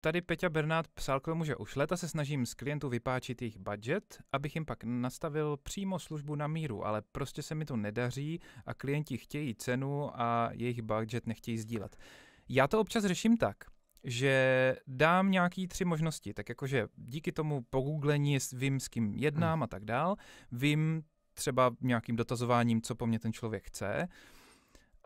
Tady Peťa Bernát psal k tomu, že už leta se snažím z klientů vypáčit jejich budget, abych jim pak nastavil přímo službu na míru, ale prostě se mi to nedaří a klienti chtějí cenu a jejich budget nechtějí sdílet. Já to občas řeším tak, že dám nějaký tři možnosti, tak jakože díky tomu pogooglení vím, s kým jednám hmm. a tak dál, vím třeba nějakým dotazováním, co po mně ten člověk chce,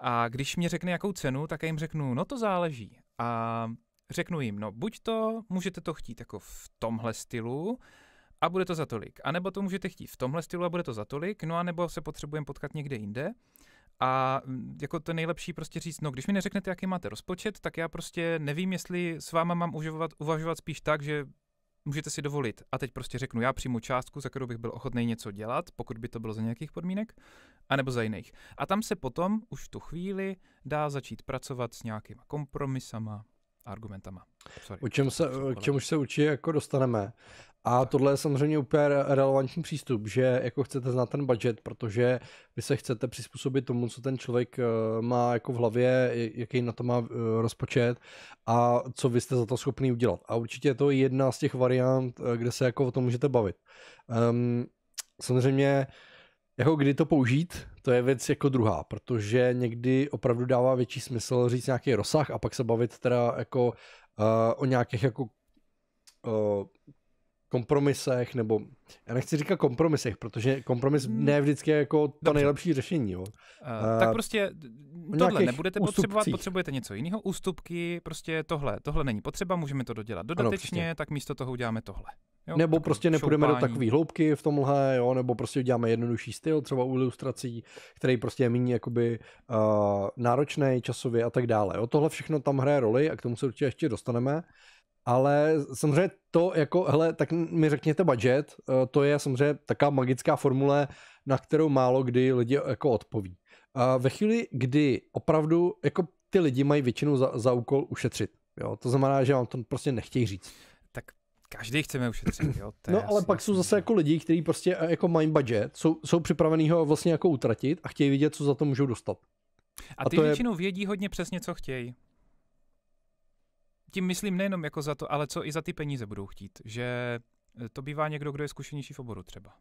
a když mě řekne jakou cenu, tak já jim řeknu, no to záleží. A řeknu jim, no buď to můžete to chtít jako v tomhle stylu, a bude to za tolik. A nebo to můžete chtít v tomhle stylu a bude to za tolik, no a nebo se potřebujeme potkat někde jinde. A mm, jako to nejlepší prostě říct, no když mi neřeknete, jaký máte rozpočet, tak já prostě nevím, jestli s váma mám uvažovat, uvažovat spíš tak, že můžete si dovolit. A teď prostě řeknu, já přijmu částku, za kterou bych byl ochotný něco dělat, pokud by to bylo za nějakých podmínek, anebo za jiných. A tam se potom už tu chvíli dá začít pracovat s nějakýma kompromisama, argumentama. Sorry. O čem se, k čemu se určitě jako dostaneme. A tak. tohle je samozřejmě úplně relevantní přístup, že jako chcete znát ten budget, protože vy se chcete přizpůsobit tomu, co ten člověk eh, má jako v hlavě, jaký na to má eh, rozpočet a co vy jste za to schopný udělat. A určitě je to jedna z těch variant, eh, kde se jako o tom můžete bavit. Um, samozřejmě jako kdy to použít, to je věc jako druhá, protože někdy opravdu dává větší smysl říct nějaký rozsah a pak se bavit teda jako uh, o nějakých jako uh, kompromisech, nebo já nechci říkat kompromisech, protože kompromis hmm. ne vždycky je jako to Dobře. nejlepší řešení. Jo. Uh, uh, tak prostě tohle nebudete ústupcích. potřebovat, potřebujete něco jiného, ústupky, prostě tohle, tohle není potřeba, můžeme to dodělat dodatečně, ano, tak místo toho uděláme tohle. Jo, nebo prostě nepůjdeme šoupání. do takové hloubky v tomhle, jo, nebo prostě uděláme jednodušší styl, třeba u ilustrací, který prostě je méně jakoby uh, náročný časově a tak dále. Jo, tohle všechno tam hraje roli a k tomu se určitě ještě dostaneme. Ale samozřejmě to jako, hele, tak mi řekněte budget, uh, to je samozřejmě taká magická formule, na kterou málo kdy lidi jako odpoví. Uh, ve chvíli, kdy opravdu jako ty lidi mají většinu za, za úkol ušetřit. Jo? To znamená, že vám to prostě nechtějí říct. Každý chceme ušetřit, jo? To no jasný. ale pak jsou zase jako lidi, kteří prostě eh, jako mají budget, jsou, jsou připravený ho vlastně jako utratit a chtějí vidět, co za to můžou dostat. A ty většinou je... vědí hodně přesně, co chtějí. Tím myslím nejenom jako za to, ale co i za ty peníze budou chtít. Že eh, to bývá někdo, kdo je zkušenější v oboru třeba.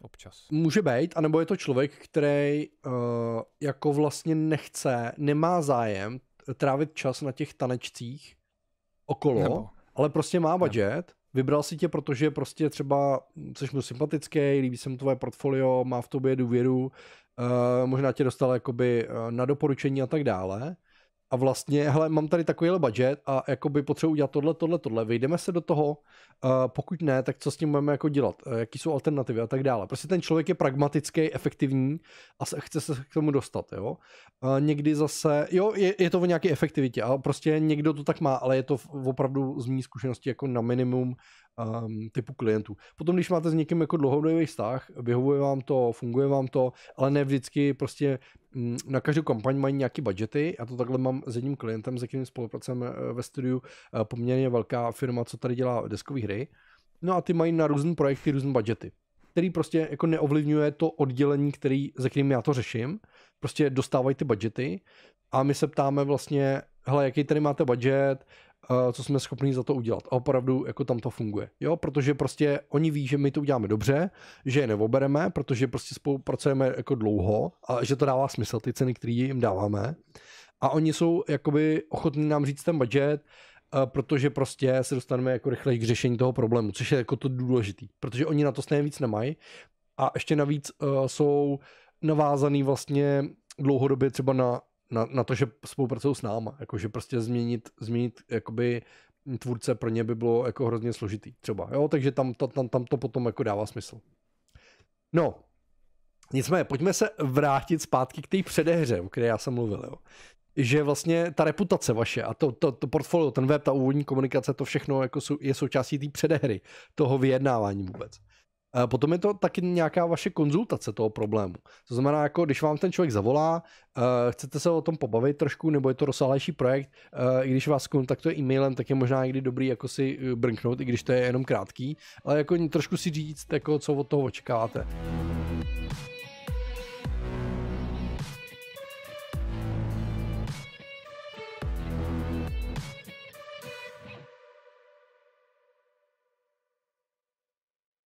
Občas. Může být, anebo je to člověk, který uh, jako vlastně nechce, nemá zájem trávit čas na těch tanečcích okolo. Nebo ale prostě má budget, vybral si tě, protože prostě třeba jsi mu sympatický, líbí se mu tvoje portfolio, má v tobě důvěru, uh, možná tě dostal jakoby eh, na doporučení a tak dále a vlastně, hele, mám tady takovýhle budget a jako by potřebuji udělat tohle, tohle, tohle, vyjdeme se do toho, eh, pokud ne, tak co s tím budeme jako dělat, eh, jaký jsou alternativy a tak dále. Prostě ten člověk je pragmatický, efektivní a se, chce se k tomu dostat, jo. A někdy zase, jo, je, je to o nějaké efektivitě a prostě někdo to tak má, ale je to opravdu z mý zkušenosti jako na minimum um, typu klientů. Potom, když máte s někým jako dlouhodobý vztah, vyhovuje vám to, funguje vám to, ale ne vždycky prostě mm, na každou kampaň mají nějaké budgety. Já to takhle mám s jedním klientem, se kterým spolupracujeme eh, ve studiu, eh, poměrně velká firma, co tady dělá deskové hry. No a ty mají na různé projekty různé budgety který prostě jako neovlivňuje to oddělení, který, za kterým já to řeším. Prostě dostávají ty budgety a my se ptáme vlastně, hele, jaký tady máte budget, Eh, co jsme schopni za to udělat. A opravdu jako tam to funguje. Jo, protože prostě oni ví, že my to uděláme dobře, že je neobereme, protože prostě spolupracujeme jako dlouho a že to dává smysl, ty ceny, které jim dáváme. A oni jsou jakoby ochotní nám říct ten budget, eh, protože prostě se dostaneme jako rychleji k řešení toho problému, což je jako to důležitý, protože oni na to stejně víc nemají a ještě navíc uh, jsou navázaný vlastně dlouhodobě třeba na na, na to, že spolupracují s náma. Jakože prostě změnit, změnit jakoby tvůrce pro ně by bylo jako hrozně složitý třeba. Jo, takže tam, to, tam, tam to potom jako dává smysl. No, nicméně, pojďme se vrátit zpátky k té předehře, o které já jsem mluvil. Jo. Že vlastně ta reputace vaše a to, to, to portfolio, ten web, ta úvodní komunikace, to všechno jako jsou, je součástí té předehry, toho vyjednávání vůbec. Eh, potom je to taky nějaká vaše konzultace toho problému. To znamená, jako když vám ten člověk zavolá, eh, chcete se o tom pobavit trošku, nebo je to rozsáhlejší projekt, eh, i když vás kontaktuje e-mailem, tak je možná někdy dobrý jako si brnknout, i když to je jenom krátký, ale jako trošku si říct, jako co od toho očekáváte.